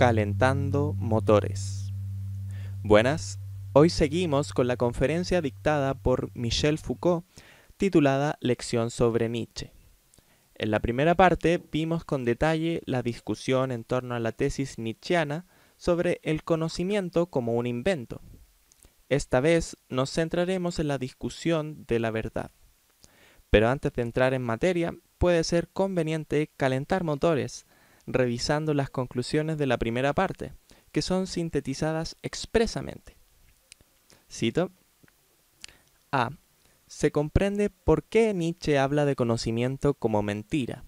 Calentando Motores. Buenas, hoy seguimos con la conferencia dictada por Michel Foucault titulada Lección sobre Nietzsche. En la primera parte vimos con detalle la discusión en torno a la tesis nietzscheana sobre el conocimiento como un invento. Esta vez nos centraremos en la discusión de la verdad. Pero antes de entrar en materia, puede ser conveniente calentar motores revisando las conclusiones de la primera parte, que son sintetizadas expresamente. Cito. A. Se comprende por qué Nietzsche habla de conocimiento como mentira,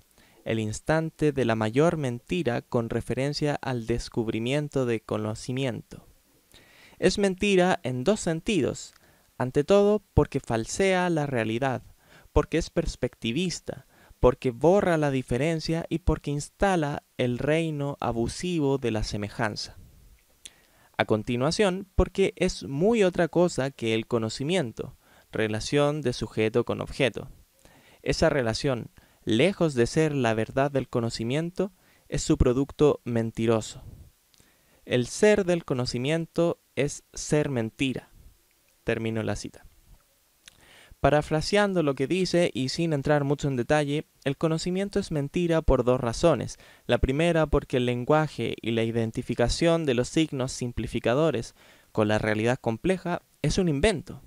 el instante de la mayor mentira con referencia al descubrimiento de conocimiento. Es mentira en dos sentidos, ante todo porque falsea la realidad, porque es perspectivista, porque borra la diferencia y porque instala el reino abusivo de la semejanza. A continuación, porque es muy otra cosa que el conocimiento, relación de sujeto con objeto. Esa relación, lejos de ser la verdad del conocimiento, es su producto mentiroso. El ser del conocimiento es ser mentira. Termino la cita. Parafraseando lo que dice y sin entrar mucho en detalle, el conocimiento es mentira por dos razones. La primera porque el lenguaje y la identificación de los signos simplificadores con la realidad compleja es un invento,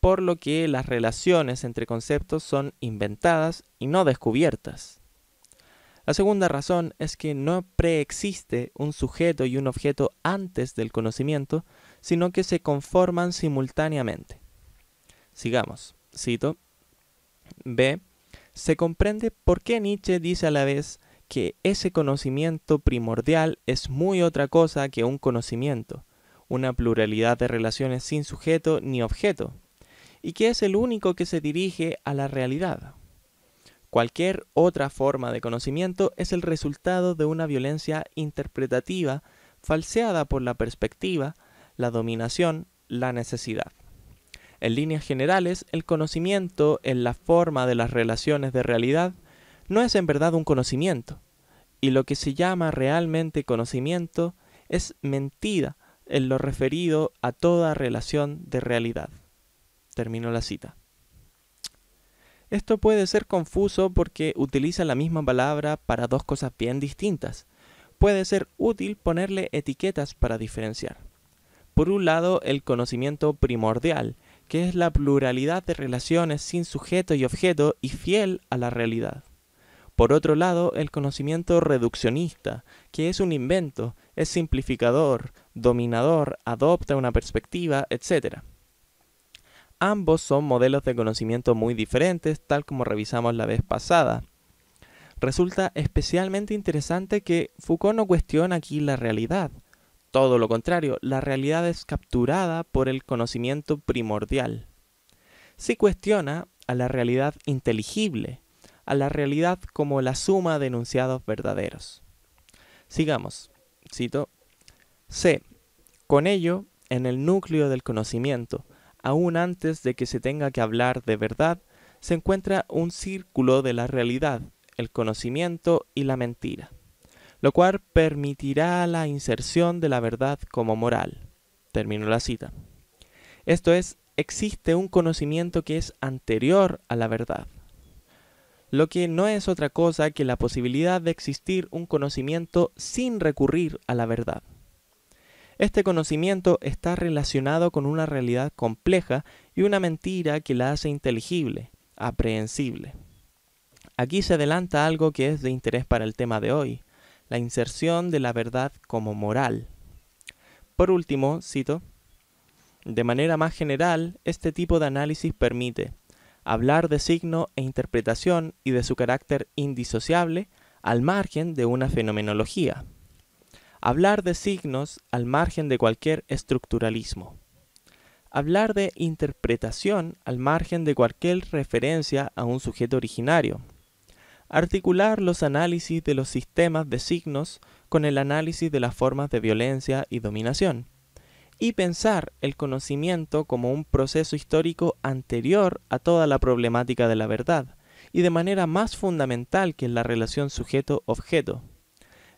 por lo que las relaciones entre conceptos son inventadas y no descubiertas. La segunda razón es que no preexiste un sujeto y un objeto antes del conocimiento, sino que se conforman simultáneamente. Sigamos. Cito. B. Se comprende por qué Nietzsche dice a la vez que ese conocimiento primordial es muy otra cosa que un conocimiento, una pluralidad de relaciones sin sujeto ni objeto, y que es el único que se dirige a la realidad. Cualquier otra forma de conocimiento es el resultado de una violencia interpretativa falseada por la perspectiva, la dominación, la necesidad. En líneas generales, el conocimiento en la forma de las relaciones de realidad no es en verdad un conocimiento, y lo que se llama realmente conocimiento es mentira en lo referido a toda relación de realidad. Termino la cita. Esto puede ser confuso porque utiliza la misma palabra para dos cosas bien distintas. Puede ser útil ponerle etiquetas para diferenciar. Por un lado, el conocimiento primordial, que es la pluralidad de relaciones sin sujeto y objeto y fiel a la realidad. Por otro lado, el conocimiento reduccionista, que es un invento, es simplificador, dominador, adopta una perspectiva, etc. Ambos son modelos de conocimiento muy diferentes, tal como revisamos la vez pasada. Resulta especialmente interesante que Foucault no cuestiona aquí la realidad, todo lo contrario, la realidad es capturada por el conocimiento primordial. Se cuestiona a la realidad inteligible, a la realidad como la suma de enunciados verdaderos. Sigamos, cito, C. Con ello, en el núcleo del conocimiento, aún antes de que se tenga que hablar de verdad, se encuentra un círculo de la realidad, el conocimiento y la mentira lo cual permitirá la inserción de la verdad como moral. Termino la cita. Esto es, existe un conocimiento que es anterior a la verdad, lo que no es otra cosa que la posibilidad de existir un conocimiento sin recurrir a la verdad. Este conocimiento está relacionado con una realidad compleja y una mentira que la hace inteligible, aprehensible. Aquí se adelanta algo que es de interés para el tema de hoy, la inserción de la verdad como moral. Por último, cito, de manera más general, este tipo de análisis permite hablar de signo e interpretación y de su carácter indisociable al margen de una fenomenología. Hablar de signos al margen de cualquier estructuralismo. Hablar de interpretación al margen de cualquier referencia a un sujeto originario articular los análisis de los sistemas de signos con el análisis de las formas de violencia y dominación, y pensar el conocimiento como un proceso histórico anterior a toda la problemática de la verdad, y de manera más fundamental que en la relación sujeto-objeto.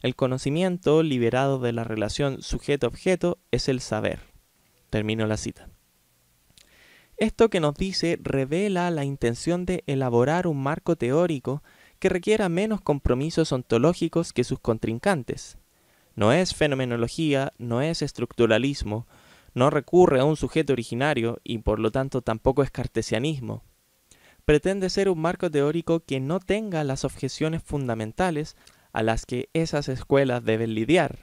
El conocimiento liberado de la relación sujeto-objeto es el saber. Termino la cita. Esto que nos dice revela la intención de elaborar un marco teórico que requiera menos compromisos ontológicos que sus contrincantes. No es fenomenología, no es estructuralismo, no recurre a un sujeto originario y por lo tanto tampoco es cartesianismo. Pretende ser un marco teórico que no tenga las objeciones fundamentales a las que esas escuelas deben lidiar.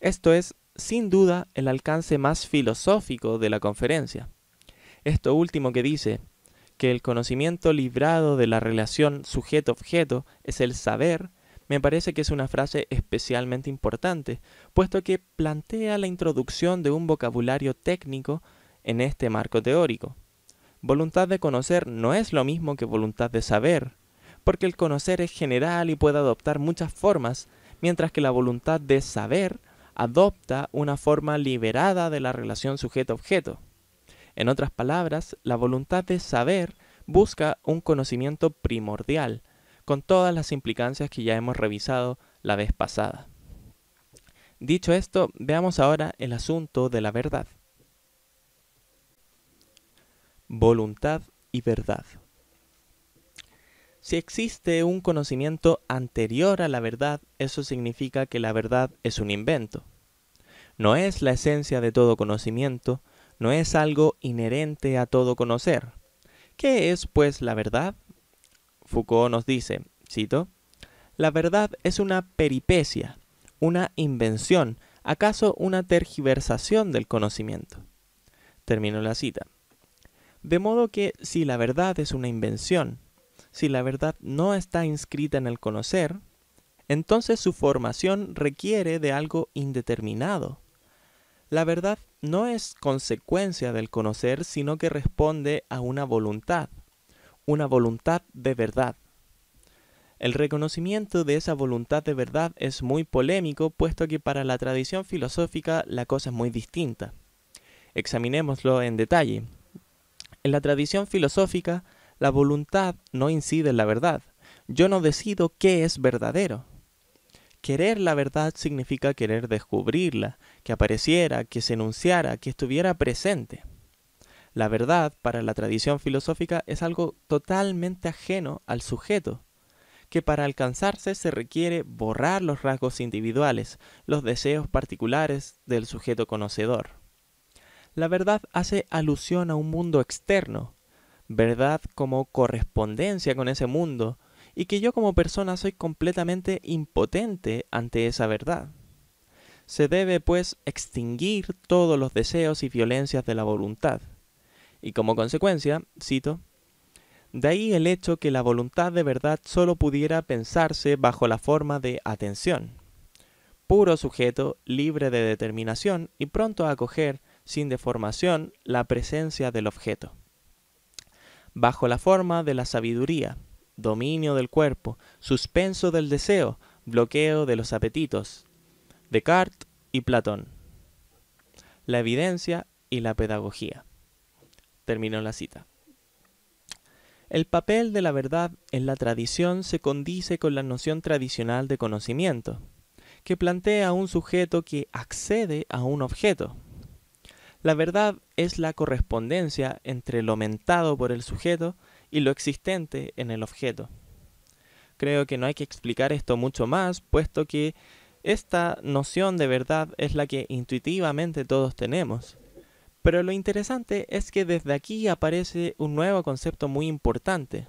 Esto es, sin duda, el alcance más filosófico de la conferencia. Esto último que dice, que el conocimiento librado de la relación sujeto-objeto es el saber, me parece que es una frase especialmente importante, puesto que plantea la introducción de un vocabulario técnico en este marco teórico. Voluntad de conocer no es lo mismo que voluntad de saber, porque el conocer es general y puede adoptar muchas formas, mientras que la voluntad de saber adopta una forma liberada de la relación sujeto-objeto. En otras palabras, la voluntad de saber busca un conocimiento primordial, con todas las implicancias que ya hemos revisado la vez pasada. Dicho esto, veamos ahora el asunto de la verdad. Voluntad y verdad. Si existe un conocimiento anterior a la verdad, eso significa que la verdad es un invento. No es la esencia de todo conocimiento, no es algo inherente a todo conocer. ¿Qué es, pues, la verdad? Foucault nos dice, cito, La verdad es una peripecia, una invención, acaso una tergiversación del conocimiento. Termino la cita. De modo que si la verdad es una invención, si la verdad no está inscrita en el conocer, entonces su formación requiere de algo indeterminado, la verdad no es consecuencia del conocer, sino que responde a una voluntad, una voluntad de verdad. El reconocimiento de esa voluntad de verdad es muy polémico, puesto que para la tradición filosófica la cosa es muy distinta. Examinémoslo en detalle. En la tradición filosófica, la voluntad no incide en la verdad. Yo no decido qué es verdadero, Querer la verdad significa querer descubrirla, que apareciera, que se enunciara, que estuviera presente. La verdad, para la tradición filosófica, es algo totalmente ajeno al sujeto, que para alcanzarse se requiere borrar los rasgos individuales, los deseos particulares del sujeto conocedor. La verdad hace alusión a un mundo externo, verdad como correspondencia con ese mundo, y que yo como persona soy completamente impotente ante esa verdad. Se debe, pues, extinguir todos los deseos y violencias de la voluntad. Y como consecuencia, cito, de ahí el hecho que la voluntad de verdad solo pudiera pensarse bajo la forma de atención, puro sujeto libre de determinación y pronto a acoger, sin deformación, la presencia del objeto, bajo la forma de la sabiduría, dominio del cuerpo, suspenso del deseo, bloqueo de los apetitos. Descartes y Platón. La evidencia y la pedagogía. Terminó la cita. El papel de la verdad en la tradición se condice con la noción tradicional de conocimiento, que plantea un sujeto que accede a un objeto. La verdad es la correspondencia entre lo mentado por el sujeto y lo existente en el objeto. Creo que no hay que explicar esto mucho más, puesto que esta noción de verdad es la que intuitivamente todos tenemos. Pero lo interesante es que desde aquí aparece un nuevo concepto muy importante,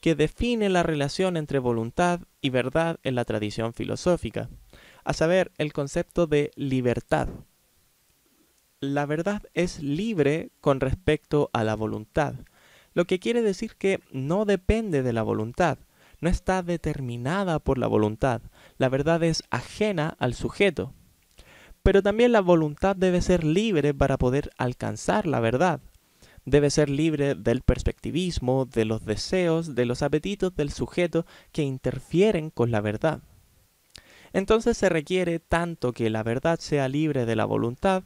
que define la relación entre voluntad y verdad en la tradición filosófica, a saber, el concepto de libertad. La verdad es libre con respecto a la voluntad, lo que quiere decir que no depende de la voluntad, no está determinada por la voluntad, la verdad es ajena al sujeto. Pero también la voluntad debe ser libre para poder alcanzar la verdad. Debe ser libre del perspectivismo, de los deseos, de los apetitos del sujeto que interfieren con la verdad. Entonces se requiere tanto que la verdad sea libre de la voluntad,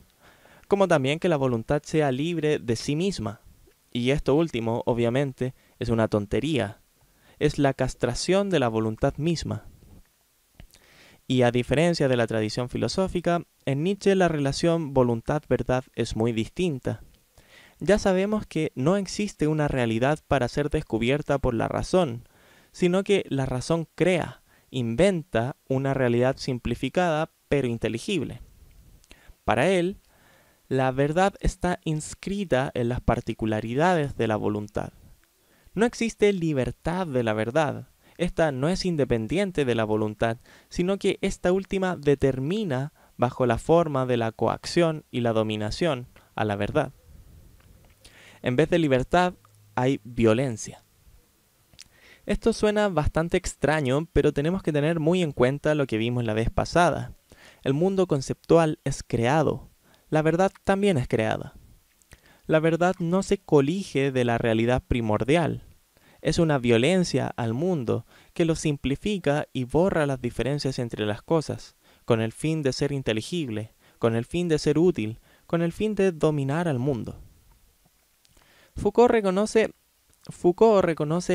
como también que la voluntad sea libre de sí misma. Y esto último, obviamente, es una tontería. Es la castración de la voluntad misma. Y a diferencia de la tradición filosófica, en Nietzsche la relación voluntad-verdad es muy distinta. Ya sabemos que no existe una realidad para ser descubierta por la razón, sino que la razón crea, inventa una realidad simplificada pero inteligible. Para él, la verdad está inscrita en las particularidades de la voluntad. No existe libertad de la verdad. Esta no es independiente de la voluntad, sino que esta última determina bajo la forma de la coacción y la dominación a la verdad. En vez de libertad hay violencia. Esto suena bastante extraño, pero tenemos que tener muy en cuenta lo que vimos la vez pasada. El mundo conceptual es creado, la verdad también es creada. La verdad no se colige de la realidad primordial. Es una violencia al mundo que lo simplifica y borra las diferencias entre las cosas, con el fin de ser inteligible, con el fin de ser útil, con el fin de dominar al mundo. Foucault reconoce,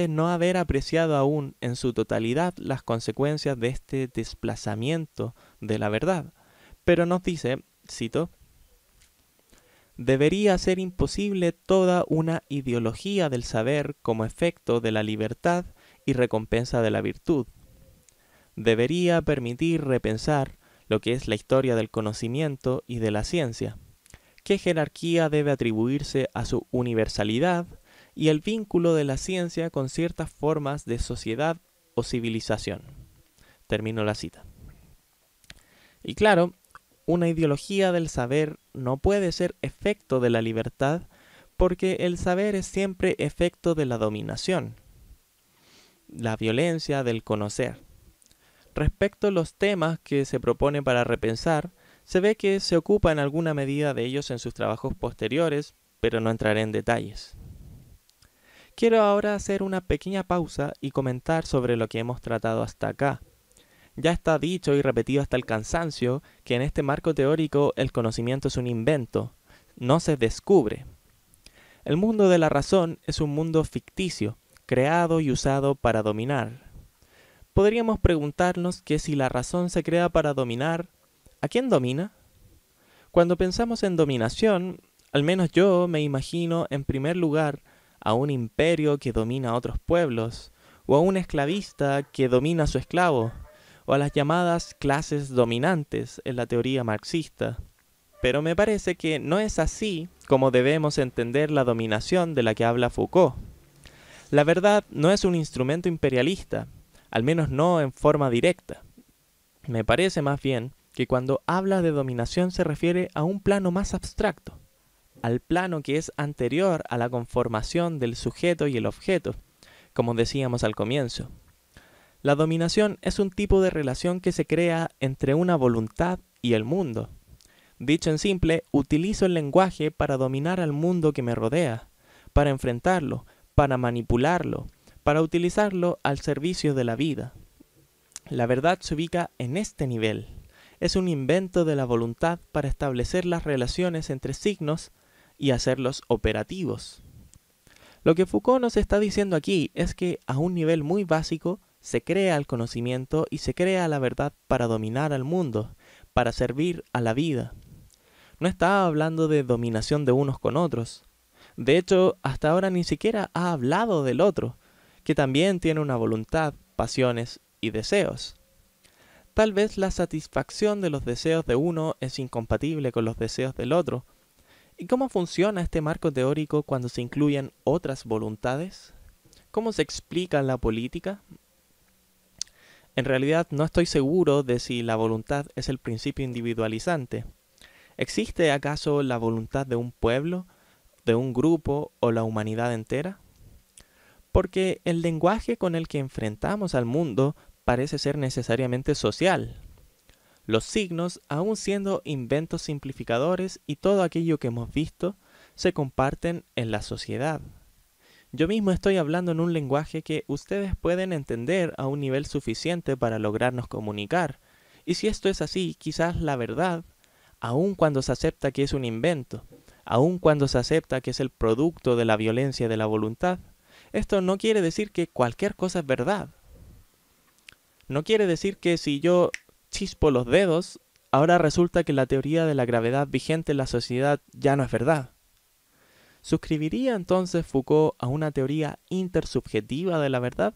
no haber apreciado aún en su totalidad las consecuencias de este desplazamiento de la verdad, pero nos dice, cito, debería ser imposible toda una ideología del saber como efecto de la libertad y recompensa de la virtud. Debería permitir repensar lo que es la historia del conocimiento y de la ciencia, qué jerarquía debe atribuirse a su universalidad y el vínculo de la ciencia con ciertas formas de sociedad o civilización. Termino la cita. Y claro, una ideología del saber no puede ser efecto de la libertad porque el saber es siempre efecto de la dominación, la violencia del conocer. Respecto a los temas que se propone para repensar, se ve que se ocupa en alguna medida de ellos en sus trabajos posteriores, pero no entraré en detalles. Quiero ahora hacer una pequeña pausa y comentar sobre lo que hemos tratado hasta acá, ya está dicho y repetido hasta el cansancio que en este marco teórico el conocimiento es un invento, no se descubre. El mundo de la razón es un mundo ficticio, creado y usado para dominar. Podríamos preguntarnos que si la razón se crea para dominar, ¿a quién domina? Cuando pensamos en dominación, al menos yo me imagino en primer lugar a un imperio que domina a otros pueblos, o a un esclavista que domina a su esclavo, o a las llamadas clases dominantes en la teoría marxista. Pero me parece que no es así como debemos entender la dominación de la que habla Foucault. La verdad no es un instrumento imperialista, al menos no en forma directa. Me parece más bien que cuando habla de dominación se refiere a un plano más abstracto, al plano que es anterior a la conformación del sujeto y el objeto, como decíamos al comienzo. La dominación es un tipo de relación que se crea entre una voluntad y el mundo. Dicho en simple, utilizo el lenguaje para dominar al mundo que me rodea, para enfrentarlo, para manipularlo, para utilizarlo al servicio de la vida. La verdad se ubica en este nivel. Es un invento de la voluntad para establecer las relaciones entre signos y hacerlos operativos. Lo que Foucault nos está diciendo aquí es que a un nivel muy básico, se crea el conocimiento y se crea la verdad para dominar al mundo, para servir a la vida. No está hablando de dominación de unos con otros. De hecho, hasta ahora ni siquiera ha hablado del otro, que también tiene una voluntad, pasiones y deseos. Tal vez la satisfacción de los deseos de uno es incompatible con los deseos del otro. ¿Y cómo funciona este marco teórico cuando se incluyen otras voluntades? ¿Cómo se explica la política? En realidad no estoy seguro de si la voluntad es el principio individualizante. ¿Existe acaso la voluntad de un pueblo, de un grupo o la humanidad entera? Porque el lenguaje con el que enfrentamos al mundo parece ser necesariamente social. Los signos, aun siendo inventos simplificadores y todo aquello que hemos visto, se comparten en la sociedad. Yo mismo estoy hablando en un lenguaje que ustedes pueden entender a un nivel suficiente para lograrnos comunicar. Y si esto es así, quizás la verdad, aun cuando se acepta que es un invento, aun cuando se acepta que es el producto de la violencia de la voluntad, esto no quiere decir que cualquier cosa es verdad. No quiere decir que si yo chispo los dedos, ahora resulta que la teoría de la gravedad vigente en la sociedad ya no es verdad. ¿Suscribiría entonces Foucault a una teoría intersubjetiva de la verdad?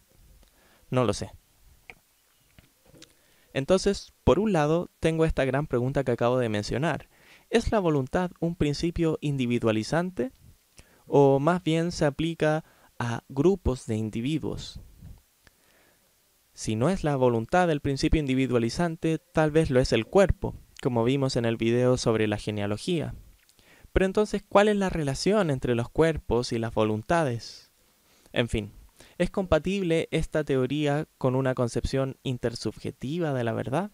No lo sé. Entonces, por un lado, tengo esta gran pregunta que acabo de mencionar. ¿Es la voluntad un principio individualizante? ¿O más bien se aplica a grupos de individuos? Si no es la voluntad el principio individualizante, tal vez lo es el cuerpo, como vimos en el video sobre la genealogía. Pero entonces, ¿cuál es la relación entre los cuerpos y las voluntades? En fin, ¿es compatible esta teoría con una concepción intersubjetiva de la verdad?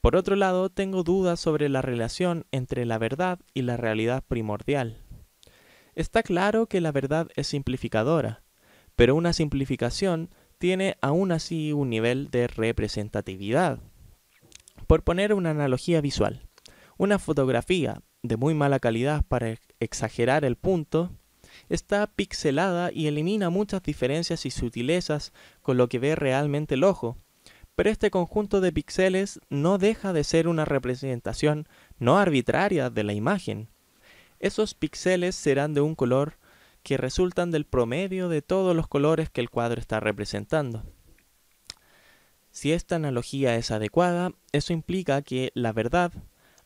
Por otro lado, tengo dudas sobre la relación entre la verdad y la realidad primordial. Está claro que la verdad es simplificadora, pero una simplificación tiene aún así un nivel de representatividad. Por poner una analogía visual, una fotografía de muy mala calidad para exagerar el punto, está pixelada y elimina muchas diferencias y sutilezas con lo que ve realmente el ojo, pero este conjunto de píxeles no deja de ser una representación no arbitraria de la imagen. Esos píxeles serán de un color que resultan del promedio de todos los colores que el cuadro está representando. Si esta analogía es adecuada, eso implica que la verdad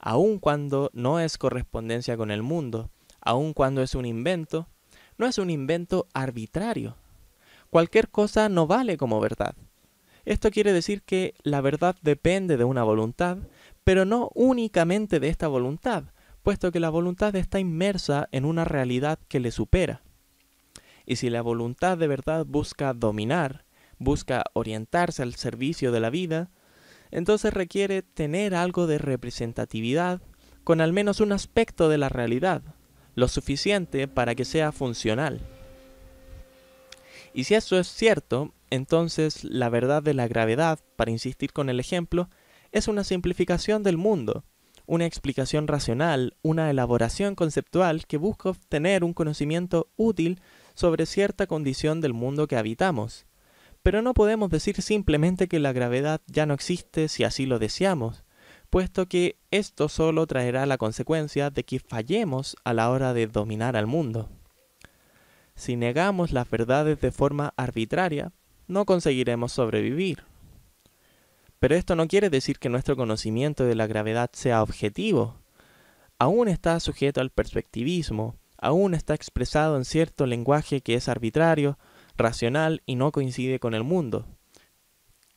aun cuando no es correspondencia con el mundo, aun cuando es un invento, no es un invento arbitrario. Cualquier cosa no vale como verdad. Esto quiere decir que la verdad depende de una voluntad, pero no únicamente de esta voluntad, puesto que la voluntad está inmersa en una realidad que le supera. Y si la voluntad de verdad busca dominar, busca orientarse al servicio de la vida, entonces requiere tener algo de representatividad con al menos un aspecto de la realidad, lo suficiente para que sea funcional. Y si eso es cierto, entonces la verdad de la gravedad, para insistir con el ejemplo, es una simplificación del mundo, una explicación racional, una elaboración conceptual que busca obtener un conocimiento útil sobre cierta condición del mundo que habitamos, pero no podemos decir simplemente que la gravedad ya no existe si así lo deseamos, puesto que esto solo traerá la consecuencia de que fallemos a la hora de dominar al mundo. Si negamos las verdades de forma arbitraria, no conseguiremos sobrevivir. Pero esto no quiere decir que nuestro conocimiento de la gravedad sea objetivo. Aún está sujeto al perspectivismo, aún está expresado en cierto lenguaje que es arbitrario, racional y no coincide con el mundo,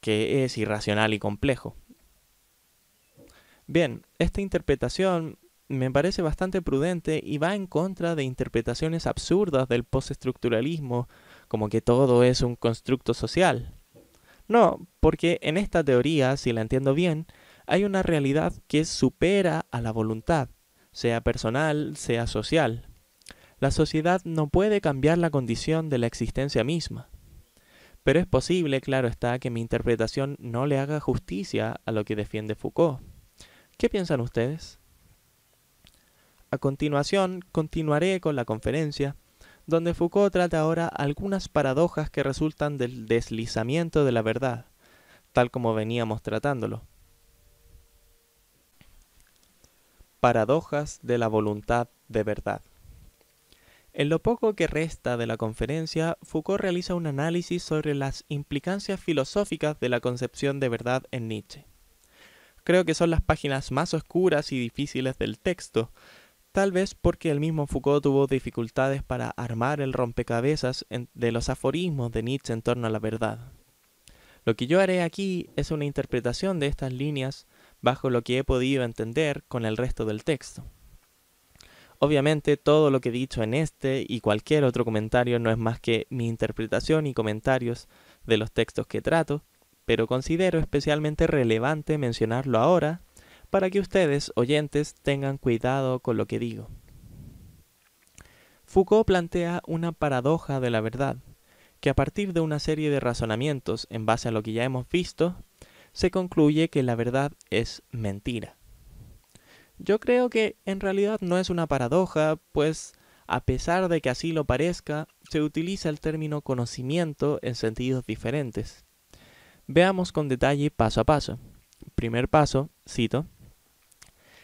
que es irracional y complejo. Bien, esta interpretación me parece bastante prudente y va en contra de interpretaciones absurdas del postestructuralismo, como que todo es un constructo social. No, porque en esta teoría, si la entiendo bien, hay una realidad que supera a la voluntad, sea personal, sea social. La sociedad no puede cambiar la condición de la existencia misma. Pero es posible, claro está, que mi interpretación no le haga justicia a lo que defiende Foucault. ¿Qué piensan ustedes? A continuación, continuaré con la conferencia, donde Foucault trata ahora algunas paradojas que resultan del deslizamiento de la verdad, tal como veníamos tratándolo. Paradojas de la voluntad de verdad. En lo poco que resta de la conferencia, Foucault realiza un análisis sobre las implicancias filosóficas de la concepción de verdad en Nietzsche. Creo que son las páginas más oscuras y difíciles del texto, tal vez porque el mismo Foucault tuvo dificultades para armar el rompecabezas de los aforismos de Nietzsche en torno a la verdad. Lo que yo haré aquí es una interpretación de estas líneas bajo lo que he podido entender con el resto del texto. Obviamente todo lo que he dicho en este y cualquier otro comentario no es más que mi interpretación y comentarios de los textos que trato, pero considero especialmente relevante mencionarlo ahora para que ustedes, oyentes, tengan cuidado con lo que digo. Foucault plantea una paradoja de la verdad, que a partir de una serie de razonamientos en base a lo que ya hemos visto, se concluye que la verdad es mentira. Yo creo que en realidad no es una paradoja, pues a pesar de que así lo parezca, se utiliza el término conocimiento en sentidos diferentes. Veamos con detalle paso a paso. Primer paso, cito.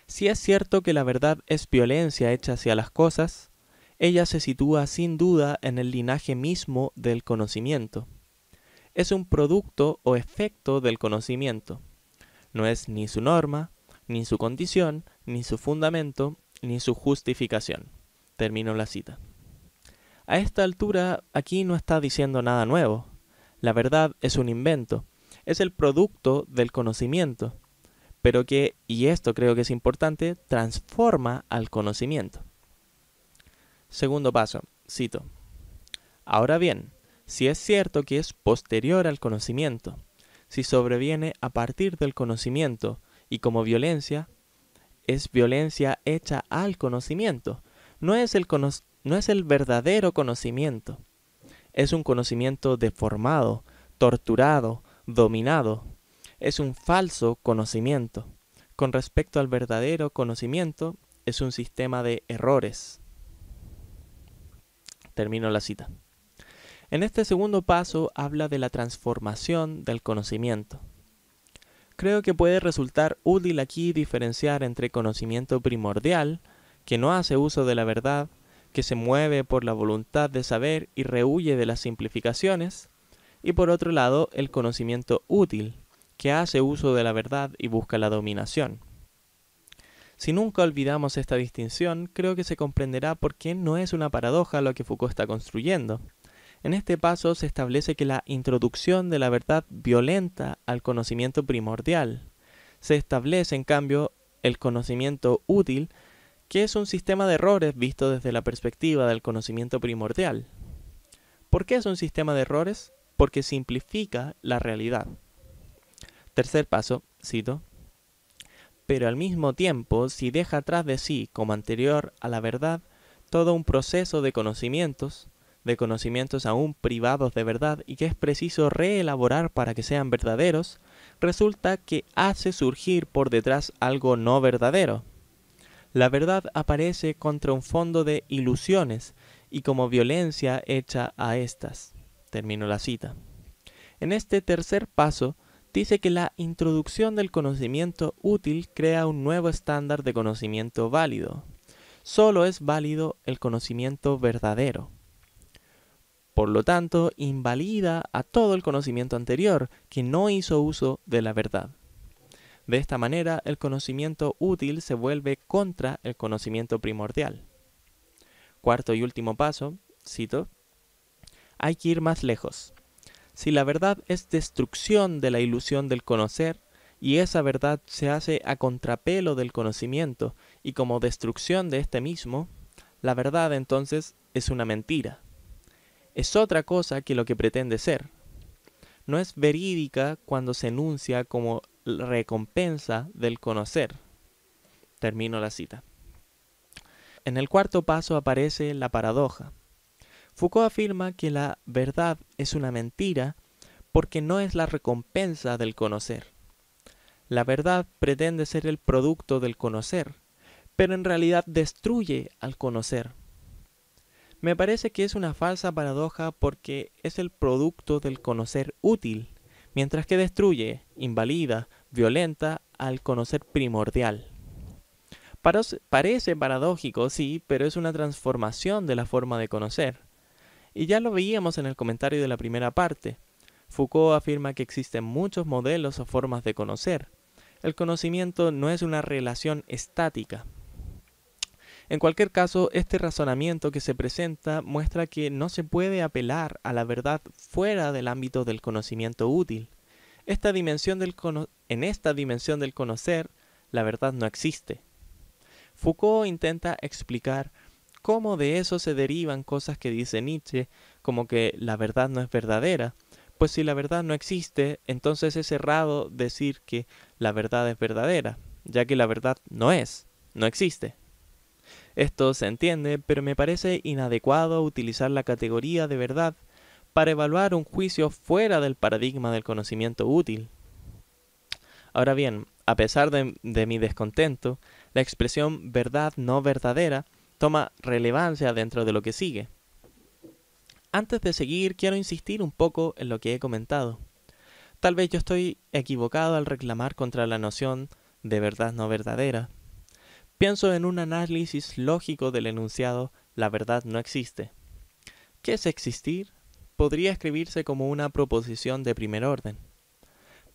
Si es cierto que la verdad es violencia hecha hacia las cosas, ella se sitúa sin duda en el linaje mismo del conocimiento. Es un producto o efecto del conocimiento. No es ni su norma, ni su condición, ni su fundamento, ni su justificación. Termino la cita. A esta altura, aquí no está diciendo nada nuevo. La verdad es un invento, es el producto del conocimiento, pero que, y esto creo que es importante, transforma al conocimiento. Segundo paso, cito. Ahora bien, si es cierto que es posterior al conocimiento, si sobreviene a partir del conocimiento y como violencia, es violencia hecha al conocimiento. No es el, no es el verdadero conocimiento. Es un conocimiento deformado, torturado, dominado. Es un falso conocimiento. Con respecto al verdadero conocimiento, es un sistema de errores. Termino la cita. En este segundo paso habla de la transformación del conocimiento. Creo que puede resultar útil aquí diferenciar entre conocimiento primordial, que no hace uso de la verdad, que se mueve por la voluntad de saber y rehuye de las simplificaciones, y por otro lado el conocimiento útil, que hace uso de la verdad y busca la dominación. Si nunca olvidamos esta distinción, creo que se comprenderá por qué no es una paradoja lo que Foucault está construyendo. En este paso se establece que la introducción de la verdad violenta al conocimiento primordial. Se establece, en cambio, el conocimiento útil, que es un sistema de errores visto desde la perspectiva del conocimiento primordial. ¿Por qué es un sistema de errores? Porque simplifica la realidad. Tercer paso, cito, pero al mismo tiempo, si deja atrás de sí, como anterior a la verdad, todo un proceso de conocimientos, de conocimientos aún privados de verdad y que es preciso reelaborar para que sean verdaderos, resulta que hace surgir por detrás algo no verdadero. La verdad aparece contra un fondo de ilusiones y como violencia hecha a estas. Termino la cita. En este tercer paso, dice que la introducción del conocimiento útil crea un nuevo estándar de conocimiento válido. Solo es válido el conocimiento verdadero. Por lo tanto, invalida a todo el conocimiento anterior que no hizo uso de la verdad. De esta manera, el conocimiento útil se vuelve contra el conocimiento primordial. Cuarto y último paso, cito, hay que ir más lejos. Si la verdad es destrucción de la ilusión del conocer, y esa verdad se hace a contrapelo del conocimiento y como destrucción de este mismo, la verdad entonces es una mentira es otra cosa que lo que pretende ser. No es verídica cuando se enuncia como recompensa del conocer. Termino la cita. En el cuarto paso aparece la paradoja. Foucault afirma que la verdad es una mentira porque no es la recompensa del conocer. La verdad pretende ser el producto del conocer, pero en realidad destruye al conocer. Me parece que es una falsa paradoja porque es el producto del conocer útil, mientras que destruye, invalida, violenta al conocer primordial. parece paradójico, sí, pero es una transformación de la forma de conocer. Y ya lo veíamos en el comentario de la primera parte. Foucault afirma que existen muchos modelos o formas de conocer. El conocimiento no es una relación estática, en cualquier caso, este razonamiento que se presenta muestra que no se puede apelar a la verdad fuera del ámbito del conocimiento útil. Esta dimensión en esta dimensión del conocer, la verdad no existe. Foucault intenta explicar cómo de eso se derivan cosas que dice Nietzsche, como que la verdad no es verdadera, pues si la verdad no existe, entonces es errado decir que la verdad es verdadera, ya que la verdad no es, no existe. Esto se entiende, pero me parece inadecuado utilizar la categoría de verdad para evaluar un juicio fuera del paradigma del conocimiento útil. Ahora bien, a pesar de, mi descontento, la expresión verdad no verdadera toma relevancia dentro de lo que sigue. Antes de seguir, quiero insistir un poco en lo que he comentado. Tal vez yo estoy equivocado al reclamar contra la noción de verdad no verdadera. Pienso en un análisis lógico del enunciado la verdad no existe. ¿Qué es existir? Podría escribirse como una proposición de primer orden.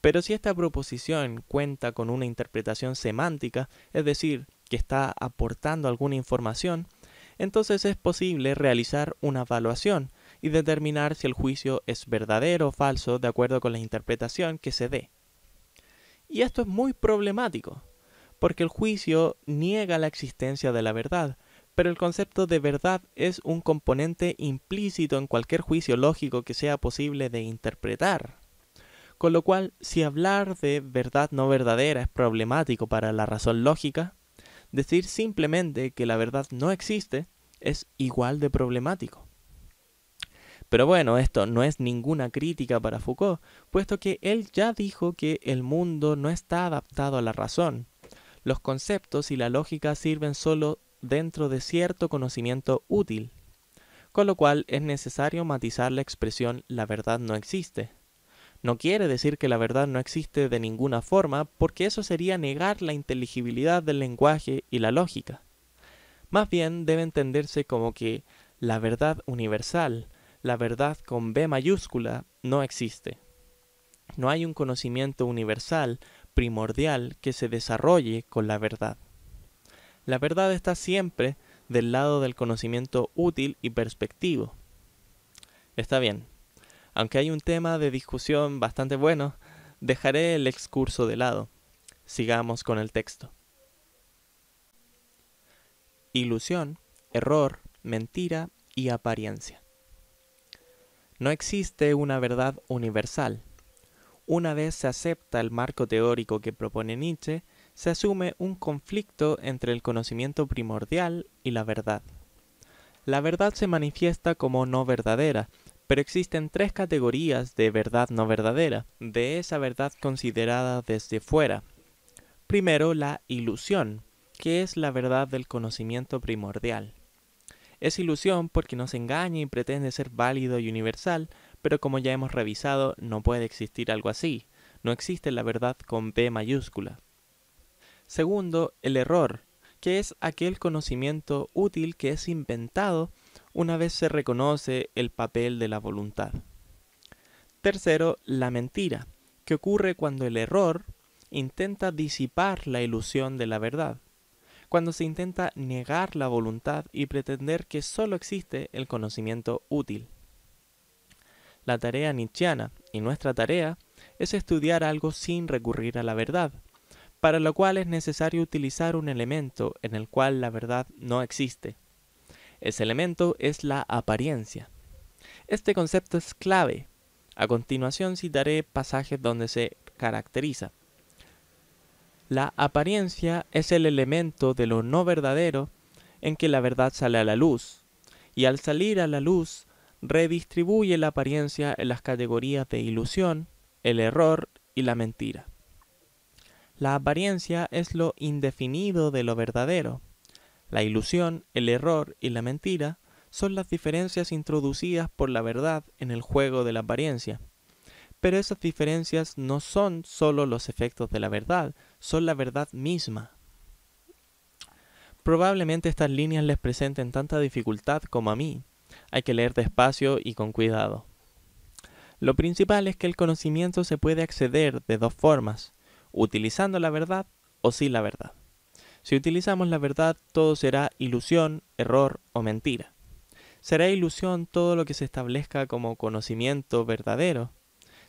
Pero si esta proposición cuenta con una interpretación semántica, es decir, que está aportando alguna información, entonces es posible realizar una evaluación y determinar si el juicio es verdadero o falso de acuerdo con la interpretación que se dé. Y esto es muy problemático, porque el juicio niega la existencia de la verdad, pero el concepto de verdad es un componente implícito en cualquier juicio lógico que sea posible de interpretar. Con lo cual, si hablar de verdad no verdadera es problemático para la razón lógica, decir simplemente que la verdad no existe es igual de problemático. Pero bueno, esto no es ninguna crítica para Foucault, puesto que él ya dijo que el mundo no está adaptado a la razón, los conceptos y la lógica sirven solo dentro de cierto conocimiento útil, con lo cual es necesario matizar la expresión la verdad no existe. No quiere decir que la verdad no existe de ninguna forma, porque eso sería negar la inteligibilidad del lenguaje y la lógica. Más bien debe entenderse como que la verdad universal, la verdad con B mayúscula, no existe. No hay un conocimiento universal, primordial que se desarrolle con la verdad. La verdad está siempre del lado del conocimiento útil y perspectivo. Está bien, aunque hay un tema de discusión bastante bueno, dejaré el excurso de lado. Sigamos con el texto. Ilusión, error, mentira y apariencia. No existe una verdad universal una vez se acepta el marco teórico que propone Nietzsche, se asume un conflicto entre el conocimiento primordial y la verdad. La verdad se manifiesta como no verdadera, pero existen tres categorías de verdad no verdadera, de esa verdad considerada desde fuera. Primero, la ilusión, que es la verdad del conocimiento primordial. Es ilusión porque nos engaña y pretende ser válido y universal, pero como ya hemos revisado, no puede existir algo así. No existe la verdad con P mayúscula. Segundo, el error, que es aquel conocimiento útil que es inventado una vez se reconoce el papel de la voluntad. Tercero, la mentira, que ocurre cuando el error intenta disipar la ilusión de la verdad, cuando se intenta negar la voluntad y pretender que solo existe el conocimiento útil. La tarea nietzscheana y nuestra tarea es estudiar algo sin recurrir a la verdad, para lo cual es necesario utilizar un elemento en el cual la verdad no existe. Ese elemento es la apariencia. Este concepto es clave. A continuación citaré pasajes donde se caracteriza. La apariencia es el elemento de lo no verdadero en que la verdad sale a la luz, y al salir a la luz redistribuye la apariencia en las categorías de ilusión, el error y la mentira. La apariencia es lo indefinido de lo verdadero. La ilusión, el error y la mentira son las diferencias introducidas por la verdad en el juego de la apariencia. Pero esas diferencias no son solo los efectos de la verdad, son la verdad misma. Probablemente estas líneas les presenten tanta dificultad como a mí, hay que leer despacio y con cuidado. Lo principal es que el conocimiento se puede acceder de dos formas, utilizando la verdad o sin la verdad. Si utilizamos la verdad, todo será ilusión, error o mentira. Será ilusión todo lo que se establezca como conocimiento verdadero.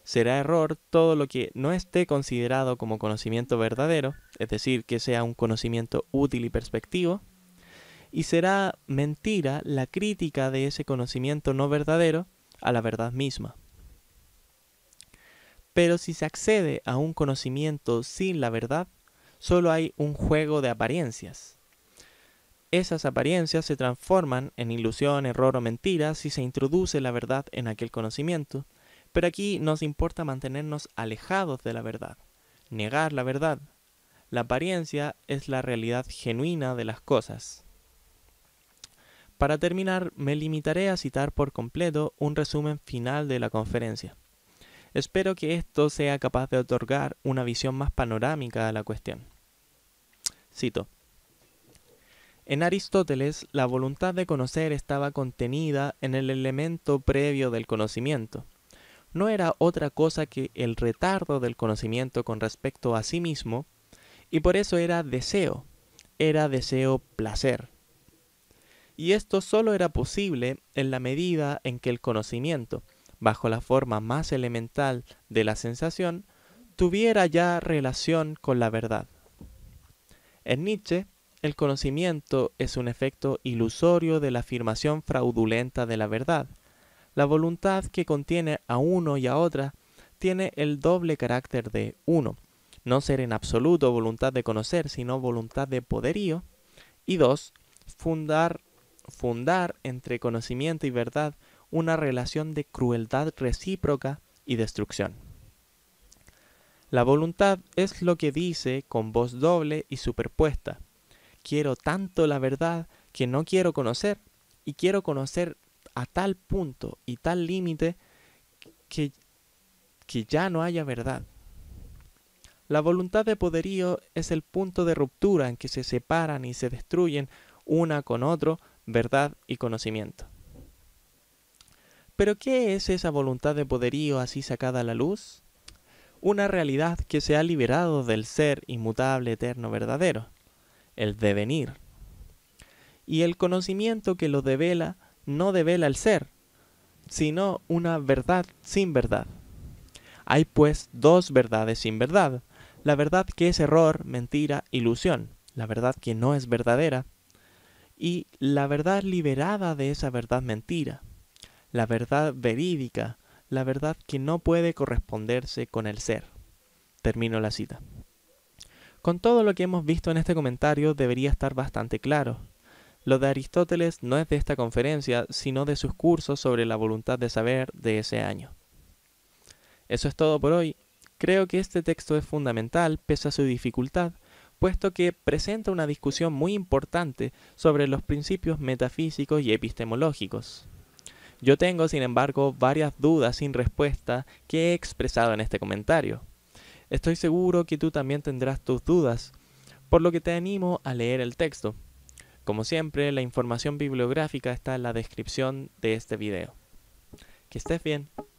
Será error todo lo que no esté considerado como conocimiento verdadero, es decir, que sea un conocimiento útil y perspectivo y será mentira la crítica de ese conocimiento no verdadero a la verdad misma. Pero si se accede a un conocimiento sin la verdad, solo hay un juego de apariencias. Esas apariencias se transforman en ilusión, error o mentira si se introduce la verdad en aquel conocimiento, pero aquí nos importa mantenernos alejados de la verdad, negar la verdad. La apariencia es la realidad genuina de las cosas. Para terminar, me limitaré a citar por completo un resumen final de la conferencia. Espero que esto sea capaz de otorgar una visión más panorámica a la cuestión. Cito. En Aristóteles, la voluntad de conocer estaba contenida en el elemento previo del conocimiento. No era otra cosa que el retardo del conocimiento con respecto a sí mismo, y por eso era deseo, era deseo placer y esto solo era posible en la medida en que el conocimiento, bajo la forma más elemental de la sensación, tuviera ya relación con la verdad. En Nietzsche, el conocimiento es un efecto ilusorio de la afirmación fraudulenta de la verdad. La voluntad que contiene a uno y a otra tiene el doble carácter de uno, no ser en absoluto voluntad de conocer, sino voluntad de poderío, y dos, fundar fundar entre conocimiento y verdad una relación de crueldad recíproca y destrucción. La voluntad es lo que dice con voz doble y superpuesta. Quiero tanto la verdad que no quiero conocer y quiero conocer a tal punto y tal límite que, que ya no haya verdad. La voluntad de poderío es el punto de ruptura en que se separan y se destruyen una con otro verdad y conocimiento. Pero ¿qué es esa voluntad de poderío así sacada a la luz? Una realidad que se ha liberado del ser inmutable, eterno, verdadero, el devenir. Y el conocimiento que lo devela no devela el ser, sino una verdad sin verdad. Hay pues dos verdades sin verdad, la verdad que es error, mentira, ilusión, la verdad que no es verdadera, y la verdad liberada de esa verdad mentira, la verdad verídica, la verdad que no puede corresponderse con el ser. Termino la cita. Con todo lo que hemos visto en este comentario debería estar bastante claro. Lo de Aristóteles no es de esta conferencia, sino de sus cursos sobre la voluntad de saber de ese año. Eso es todo por hoy. Creo que este texto es fundamental, pese a su dificultad, puesto que presenta una discusión muy importante sobre los principios metafísicos y epistemológicos. Yo tengo, sin embargo, varias dudas sin respuesta que he expresado en este comentario. Estoy seguro que tú también tendrás tus dudas, por lo que te animo a leer el texto. Como siempre, la información bibliográfica está en la descripción de este video. Que estés bien.